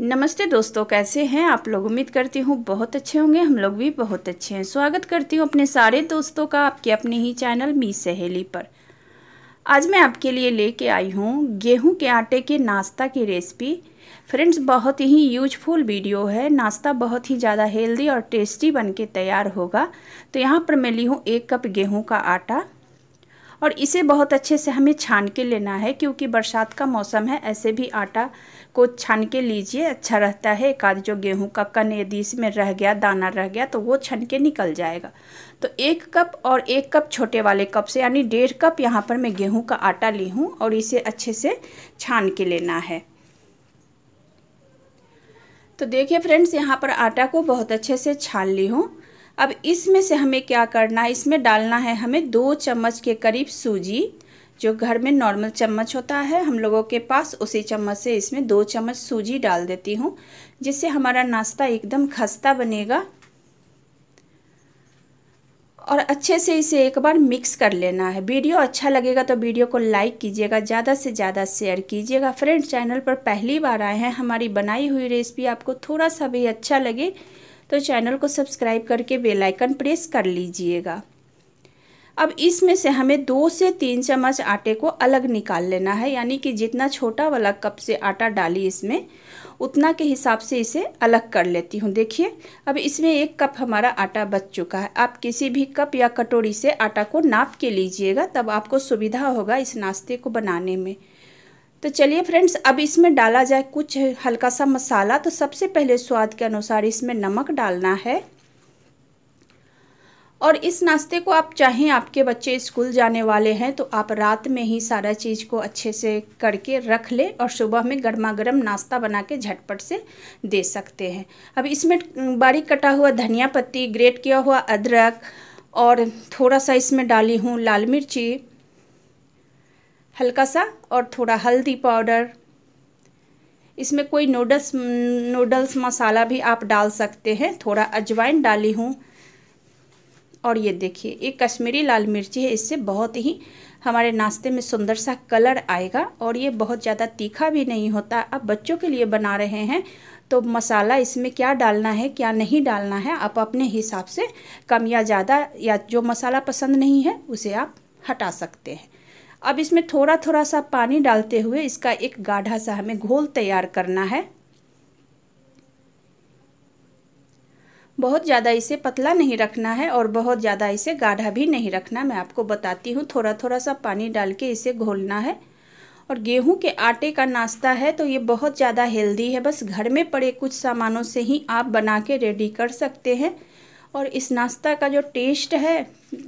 नमस्ते दोस्तों कैसे हैं आप लोग उम्मीद करती हूँ बहुत अच्छे होंगे हम लोग भी बहुत अच्छे हैं स्वागत करती हूँ अपने सारे दोस्तों का आपके अपने ही चैनल मी सहेली पर आज मैं आपके लिए लेके आई हूँ गेहूं के आटे के नाश्ता की रेसिपी फ्रेंड्स बहुत ही यूजफुल वीडियो है नाश्ता बहुत ही ज़्यादा हेल्दी और टेस्टी बन के तैयार होगा तो यहाँ पर मैं ली हूँ एक कप गेहूँ का आटा और इसे बहुत अच्छे से हमें छान के लेना है क्योंकि बरसात का मौसम है ऐसे भी आटा को छान के लीजिए अच्छा रहता है एक आध जो गेहूँ का कन यदि इसमें रह गया दाना रह गया तो वो छन के निकल जाएगा तो एक कप और एक कप छोटे वाले कप से यानी डेढ़ कप यहाँ पर मैं गेहूँ का आटा ली हूँ और इसे अच्छे से छान के लेना है तो देखिए फ्रेंड्स यहाँ पर आटा को बहुत अच्छे से छान ली हूँ अब इसमें से हमें क्या करना है इसमें डालना है हमें दो चम्मच के करीब सूजी जो घर में नॉर्मल चम्मच होता है हम लोगों के पास उसी चम्मच से इसमें दो चम्मच सूजी डाल देती हूँ जिससे हमारा नाश्ता एकदम खस्ता बनेगा और अच्छे से इसे एक बार मिक्स कर लेना है वीडियो अच्छा लगेगा तो वीडियो को लाइक कीजिएगा ज़्यादा से ज़्यादा शेयर कीजिएगा फ्रेंड चैनल पर पहली बार आए हैं हमारी बनाई हुई रेसिपी आपको थोड़ा सा भी अच्छा लगे तो चैनल को सब्सक्राइब करके बेल आइकन प्रेस कर लीजिएगा अब इसमें से हमें दो से तीन चम्मच आटे को अलग निकाल लेना है यानी कि जितना छोटा वाला कप से आटा डाली इसमें उतना के हिसाब से इसे अलग कर लेती हूँ देखिए अब इसमें एक कप हमारा आटा बच चुका है आप किसी भी कप या कटोरी से आटा को नाप के लीजिएगा तब आपको सुविधा होगा इस नाश्ते को बनाने में तो चलिए फ्रेंड्स अब इसमें डाला जाए कुछ हल्का सा मसाला तो सबसे पहले स्वाद के अनुसार इसमें नमक डालना है और इस नाश्ते को आप चाहें आपके बच्चे स्कूल जाने वाले हैं तो आप रात में ही सारा चीज़ को अच्छे से करके रख लें और सुबह में गर्मा गर्म नाश्ता बना के झटपट से दे सकते हैं अब इसमें बारीक कटा हुआ धनिया पत्ती ग्रेट किया हुआ अदरक और थोड़ा सा इसमें डाली हूँ लाल मिर्ची हल्का सा और थोड़ा हल्दी पाउडर इसमें कोई नूडल्स नूडल्स मसाला भी आप डाल सकते हैं थोड़ा अजवाइन डाली हूँ और ये देखिए ये कश्मीरी लाल मिर्ची है इससे बहुत ही हमारे नाश्ते में सुंदर सा कलर आएगा और ये बहुत ज़्यादा तीखा भी नहीं होता अब बच्चों के लिए बना रहे हैं तो मसाला इसमें क्या डालना है क्या नहीं डालना है आप अपने हिसाब से कम या ज़्यादा या जो मसाला पसंद नहीं है उसे आप हटा सकते हैं अब इसमें थोड़ा थोड़ा सा पानी डालते हुए इसका एक गाढ़ा सा हमें घोल तैयार करना है बहुत ज़्यादा इसे पतला नहीं रखना है और बहुत ज़्यादा इसे गाढ़ा भी नहीं रखना मैं आपको बताती हूँ थोड़ा थोड़ा सा पानी डाल के इसे घोलना है और गेहूं के आटे का नाश्ता है तो ये बहुत ज़्यादा हेल्दी है बस घर में पड़े कुछ सामानों से ही आप बना के रेडी कर सकते हैं और इस नाश्ता का जो टेस्ट है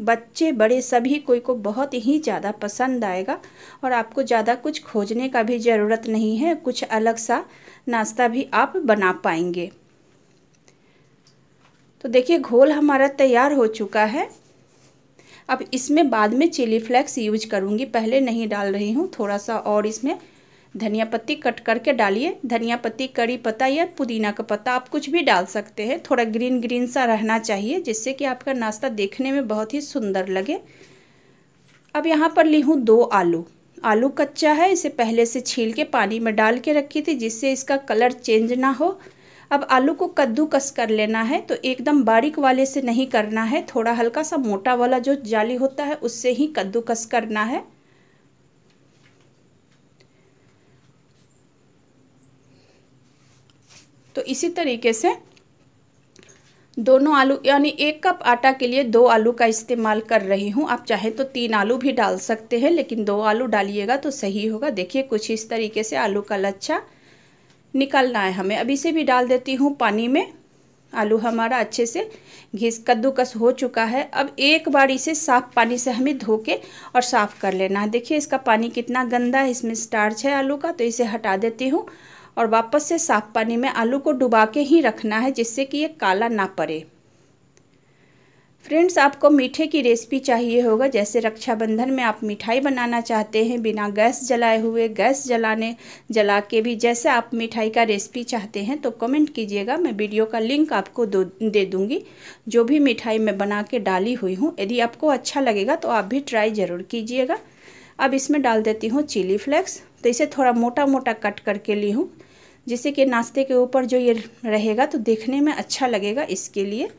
बच्चे बड़े सभी कोई को बहुत ही ज़्यादा पसंद आएगा और आपको ज़्यादा कुछ खोजने का भी ज़रूरत नहीं है कुछ अलग सा नाश्ता भी आप बना पाएंगे तो देखिए घोल हमारा तैयार हो चुका है अब इसमें बाद में चिली फ्लेक्स यूज करूँगी पहले नहीं डाल रही हूँ थोड़ा सा और इसमें धनिया पत्ती कट करके डालिए धनिया पत्ती कड़ी पत्ता या पुदीना का पत्ता आप कुछ भी डाल सकते हैं थोड़ा ग्रीन ग्रीन सा रहना चाहिए जिससे कि आपका नाश्ता देखने में बहुत ही सुंदर लगे अब यहाँ पर ली हूँ दो आलू आलू कच्चा है इसे पहले से छील के पानी में डाल के रखी थी जिससे इसका कलर चेंज ना हो अब आलू को कद्दूकस कर लेना है तो एकदम बारीक वाले से नहीं करना है थोड़ा हल्का सा मोटा वाला जो जाली होता है उससे ही कद्दूकस करना है तो इसी तरीके से दोनों आलू यानी एक कप आटा के लिए दो आलू का इस्तेमाल कर रही हूँ आप चाहे तो तीन आलू भी डाल सकते हैं लेकिन दो आलू डालिएगा तो सही होगा देखिए कुछ इस तरीके से आलू का लच्छा निकालना है हमें अभी इसे भी डाल देती हूँ पानी में आलू हमारा अच्छे से घिस कद्दूकस हो चुका है अब एक बार इसे साफ़ पानी से हमें धो के और साफ़ कर लेना है देखिए इसका पानी कितना गंदा है इसमें स्टार्च है आलू का तो इसे हटा देती हूँ और वापस से साफ़ पानी में आलू को डुबा के ही रखना है जिससे कि ये काला ना पड़े फ्रेंड्स आपको मीठे की रेसिपी चाहिए होगा जैसे रक्षाबंधन में आप मिठाई बनाना चाहते हैं बिना गैस जलाए हुए गैस जलाने जला के भी जैसे आप मिठाई का रेसिपी चाहते हैं तो कमेंट कीजिएगा मैं वीडियो का लिंक आपको दो दे दूँगी जो भी मिठाई मैं बना के डाली हुई हूँ यदि आपको अच्छा लगेगा तो आप भी ट्राई ज़रूर कीजिएगा अब इसमें डाल देती हूँ चिली फ्लेक्स तो इसे थोड़ा मोटा मोटा कट करके ली हूँ जिससे कि नाश्ते के ऊपर जो ये रहेगा तो देखने में अच्छा लगेगा इसके लिए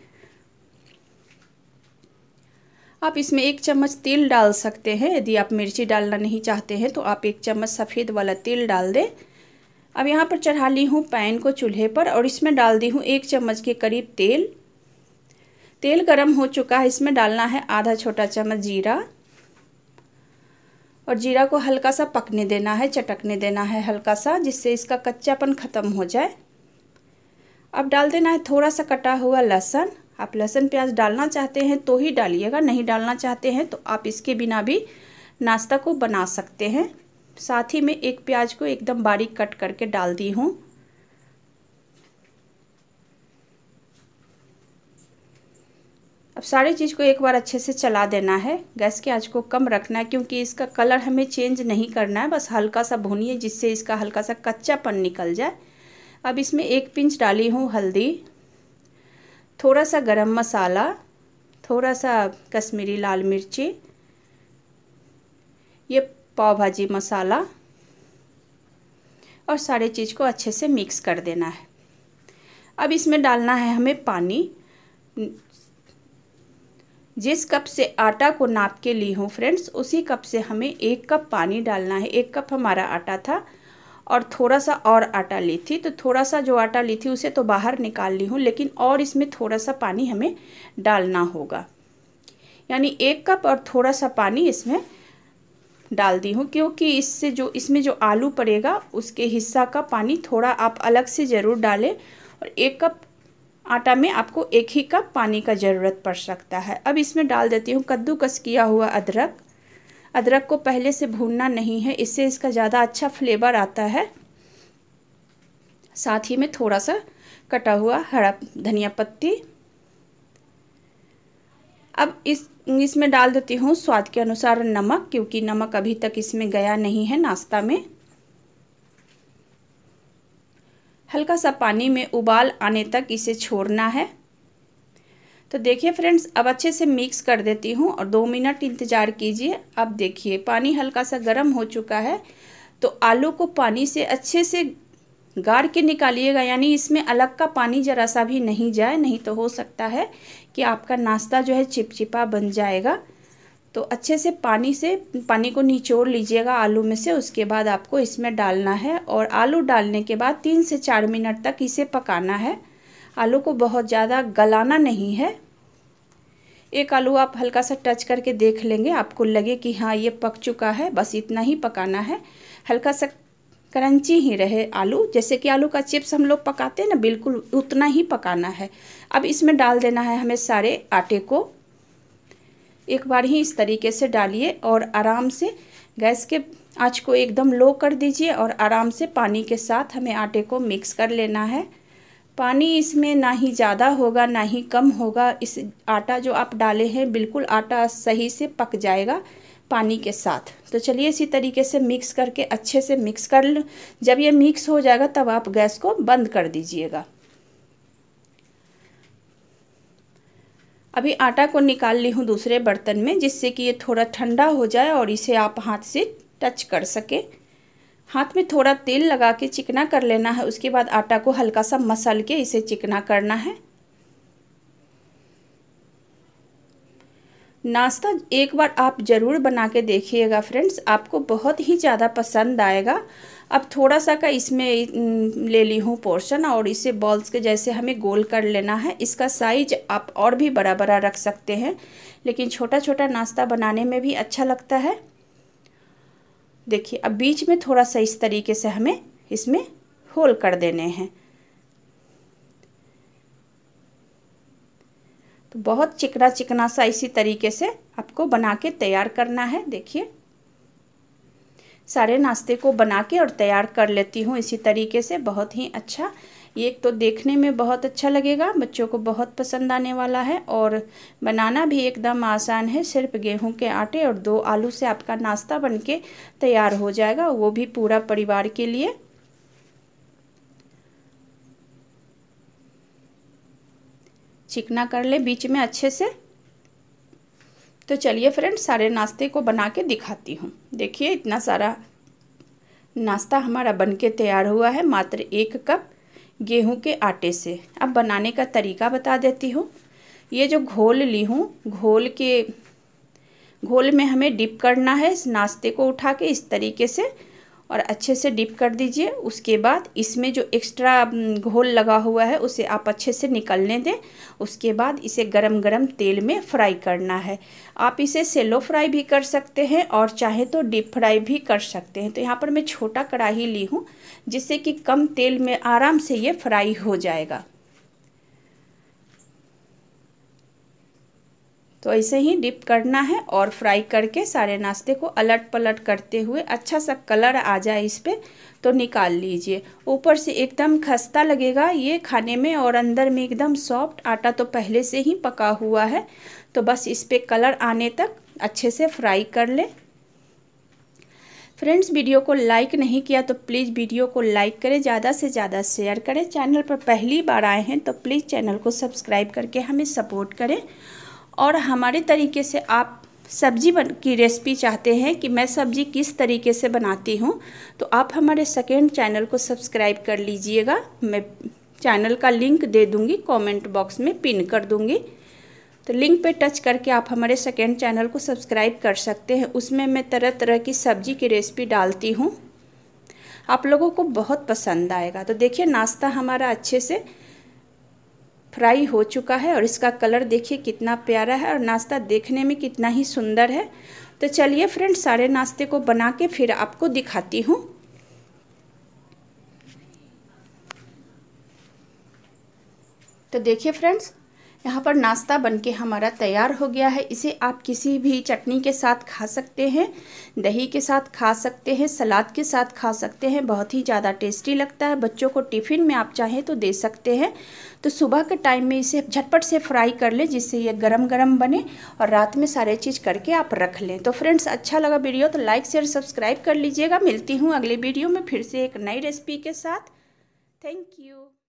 आप इसमें एक चम्मच तिल डाल सकते हैं यदि आप मिर्ची डालना नहीं चाहते हैं तो आप एक चम्मच सफ़ेद वाला तिल डाल दें अब यहाँ पर चढ़ा ली हूँ पैन को चूल्हे पर और इसमें डाल दी हूँ एक चम्मच के करीब तेल तेल गरम हो चुका है इसमें डालना है आधा छोटा चम्मच जीरा और जीरा को हल्का सा पकने देना है चटकने देना है हल्का सा जिससे इसका कच्चापन ख़त्म हो जाए अब डाल देना है थोड़ा सा कटा हुआ लहसुन आप लहसुन प्याज डालना चाहते हैं तो ही डालिएगा नहीं डालना चाहते हैं तो आप इसके बिना भी नाश्ता को बना सकते हैं साथ ही में एक प्याज को एकदम बारीक कट करके डाल दी हूँ अब सारी चीज़ को एक बार अच्छे से चला देना है गैस के आंच को कम रखना है क्योंकि इसका कलर हमें चेंज नहीं करना है बस हल्का सा भुनिए जिससे इसका हल्का सा कच्चापन निकल जाए अब इसमें एक पिंच डाली हूँ हल्दी थोड़ा सा गरम मसाला थोड़ा सा कश्मीरी लाल मिर्ची ये पाव भाजी मसाला और सारे चीज़ को अच्छे से मिक्स कर देना है अब इसमें डालना है हमें पानी जिस कप से आटा को नाप के ली हूँ फ्रेंड्स उसी कप से हमें एक कप पानी डालना है एक कप हमारा आटा था और थोड़ा सा और आटा ली थी तो थोड़ा सा जो आटा ली थी उसे तो बाहर निकाल ली हूँ लेकिन और इसमें थोड़ा सा पानी हमें डालना होगा यानी एक कप और थोड़ा सा पानी इसमें डाल दी हूँ क्योंकि इससे जो इसमें जो आलू पड़ेगा उसके हिस्सा का पानी थोड़ा आप अलग से ज़रूर डालें और एक कप आटा में आपको एक ही कप पानी का ज़रूरत पड़ सकता है अब इसमें डाल देती हूँ कद्दूकस किया हुआ अदरक अदरक को पहले से भूनना नहीं है इससे इसका ज़्यादा अच्छा फ्लेवर आता है साथ ही में थोड़ा सा कटा हुआ हरा धनिया पत्ती अब इस इसमें डाल देती हूँ स्वाद के अनुसार नमक क्योंकि नमक अभी तक इसमें गया नहीं है नाश्ता में हल्का सा पानी में उबाल आने तक इसे छोड़ना है तो देखिए फ्रेंड्स अब अच्छे से मिक्स कर देती हूँ और दो मिनट इंतज़ार कीजिए अब देखिए पानी हल्का सा गर्म हो चुका है तो आलू को पानी से अच्छे से गाड़ के निकालिएगा यानी इसमें अलग का पानी ज़रा सा भी नहीं जाए नहीं तो हो सकता है कि आपका नाश्ता जो है चिपचिपा बन जाएगा तो अच्छे से पानी से पानी को निचोड़ लीजिएगा आलू में से उसके बाद आपको इसमें डालना है और आलू डालने के बाद तीन से चार मिनट तक इसे पकाना है आलू को बहुत ज़्यादा गलाना नहीं है एक आलू आप हल्का सा टच करके देख लेंगे आपको लगे कि हाँ ये पक चुका है बस इतना ही पकाना है हल्का सा करंची ही रहे आलू जैसे कि आलू का चिप्स हम लोग पकाते हैं ना बिल्कुल उतना ही पकाना है अब इसमें डाल देना है हमें सारे आटे को एक बार ही इस तरीके से डालिए और आराम से गैस के आँच को एकदम लो कर दीजिए और आराम से पानी के साथ हमें आटे को मिक्स कर लेना है पानी इसमें ना ही ज़्यादा होगा ना ही कम होगा इस आटा जो आप डाले हैं बिल्कुल आटा सही से पक जाएगा पानी के साथ तो चलिए इसी तरीके से मिक्स करके अच्छे से मिक्स कर लो जब ये मिक्स हो जाएगा तब आप गैस को बंद कर दीजिएगा अभी आटा को निकाल ली हूँ दूसरे बर्तन में जिससे कि ये थोड़ा ठंडा हो जाए और इसे आप हाथ से टच कर सकें हाथ में थोड़ा तेल लगा के चिकना कर लेना है उसके बाद आटा को हल्का सा मसल के इसे चिकना करना है नाश्ता एक बार आप ज़रूर बना के देखिएगा फ्रेंड्स आपको बहुत ही ज़्यादा पसंद आएगा अब थोड़ा सा का इसमें ले ली हूँ पोर्शन और इसे बॉल्स के जैसे हमें गोल कर लेना है इसका साइज आप और भी बड़ा बड़ा रख सकते हैं लेकिन छोटा छोटा नाश्ता बनाने में भी अच्छा लगता है देखिए अब बीच में थोड़ा सा इस तरीके से हमें इसमें होल कर देने हैं तो बहुत चिकना चिकना सा इसी तरीके से आपको बना के तैयार करना है देखिए सारे नाश्ते को बना के और तैयार कर लेती हूँ इसी तरीके से बहुत ही अच्छा ये एक तो देखने में बहुत अच्छा लगेगा बच्चों को बहुत पसंद आने वाला है और बनाना भी एकदम आसान है सिर्फ गेहूं के आटे और दो आलू से आपका नाश्ता बनके तैयार हो जाएगा वो भी पूरा परिवार के लिए चिकना कर ले बीच में अच्छे से तो चलिए फ्रेंड सारे नाश्ते को बना के दिखाती हूँ देखिए इतना सारा नाश्ता हमारा बनके तैयार हुआ है मात्र एक कप गेहूं के आटे से अब बनाने का तरीका बता देती हूँ ये जो घोल ली हूँ घोल के घोल में हमें डिप करना है इस नाश्ते को उठा के इस तरीके से और अच्छे से डिप कर दीजिए उसके बाद इसमें जो एक्स्ट्रा घोल लगा हुआ है उसे आप अच्छे से निकलने दें उसके बाद इसे गरम गरम तेल में फ्राई करना है आप इसे सेलो फ्राई भी कर सकते हैं और चाहे तो डीप फ्राई भी कर सकते हैं तो यहाँ पर मैं छोटा कढ़ाई ली हूँ जिससे कि कम तेल में आराम से ये फ्राई हो जाएगा तो ऐसे ही डिप करना है और फ्राई करके सारे नाश्ते को अलट पलट करते हुए अच्छा सा कलर आ जाए इस पर तो निकाल लीजिए ऊपर से एकदम खस्ता लगेगा ये खाने में और अंदर में एकदम सॉफ्ट आटा तो पहले से ही पका हुआ है तो बस इस पर कलर आने तक अच्छे से फ्राई कर ले फ्रेंड्स वीडियो को लाइक नहीं किया तो प्लीज़ वीडियो को लाइक करें ज़्यादा से ज़्यादा शेयर करें चैनल पर पहली बार आए हैं तो प्लीज़ चैनल को सब्सक्राइब करके हमें सपोर्ट करें और हमारे तरीके से आप सब्जी बन की रेसिपी चाहते हैं कि मैं सब्जी किस तरीके से बनाती हूँ तो आप हमारे सेकेंड चैनल को सब्सक्राइब कर लीजिएगा मैं चैनल का लिंक दे दूँगी कमेंट बॉक्स में पिन कर दूँगी तो लिंक पे टच करके आप हमारे सेकेंड चैनल को सब्सक्राइब कर सकते हैं उसमें मैं तरह तरह की सब्जी की रेसिपी डालती हूँ आप लोगों को बहुत पसंद आएगा तो देखिए नाश्ता हमारा अच्छे से फ्राई हो चुका है और इसका कलर देखिए कितना प्यारा है और नाश्ता देखने में कितना ही सुंदर है तो चलिए फ्रेंड सारे नाश्ते को बना के फिर आपको दिखाती हूँ तो देखिए फ्रेंड्स यहाँ पर नाश्ता बनके हमारा तैयार हो गया है इसे आप किसी भी चटनी के साथ खा सकते हैं दही के साथ खा सकते हैं सलाद के साथ खा सकते हैं बहुत ही ज़्यादा टेस्टी लगता है बच्चों को टिफ़िन में आप चाहें तो दे सकते हैं तो सुबह के टाइम में इसे झटपट से फ्राई कर लें जिससे ये गरम गरम बने और रात में सारे चीज़ करके आप रख लें तो फ्रेंड्स अच्छा लगा वीडियो तो लाइक शेयर सब्सक्राइब कर लीजिएगा मिलती हूँ अगले वीडियो में फिर से एक नई रेसिपी के साथ थैंक यू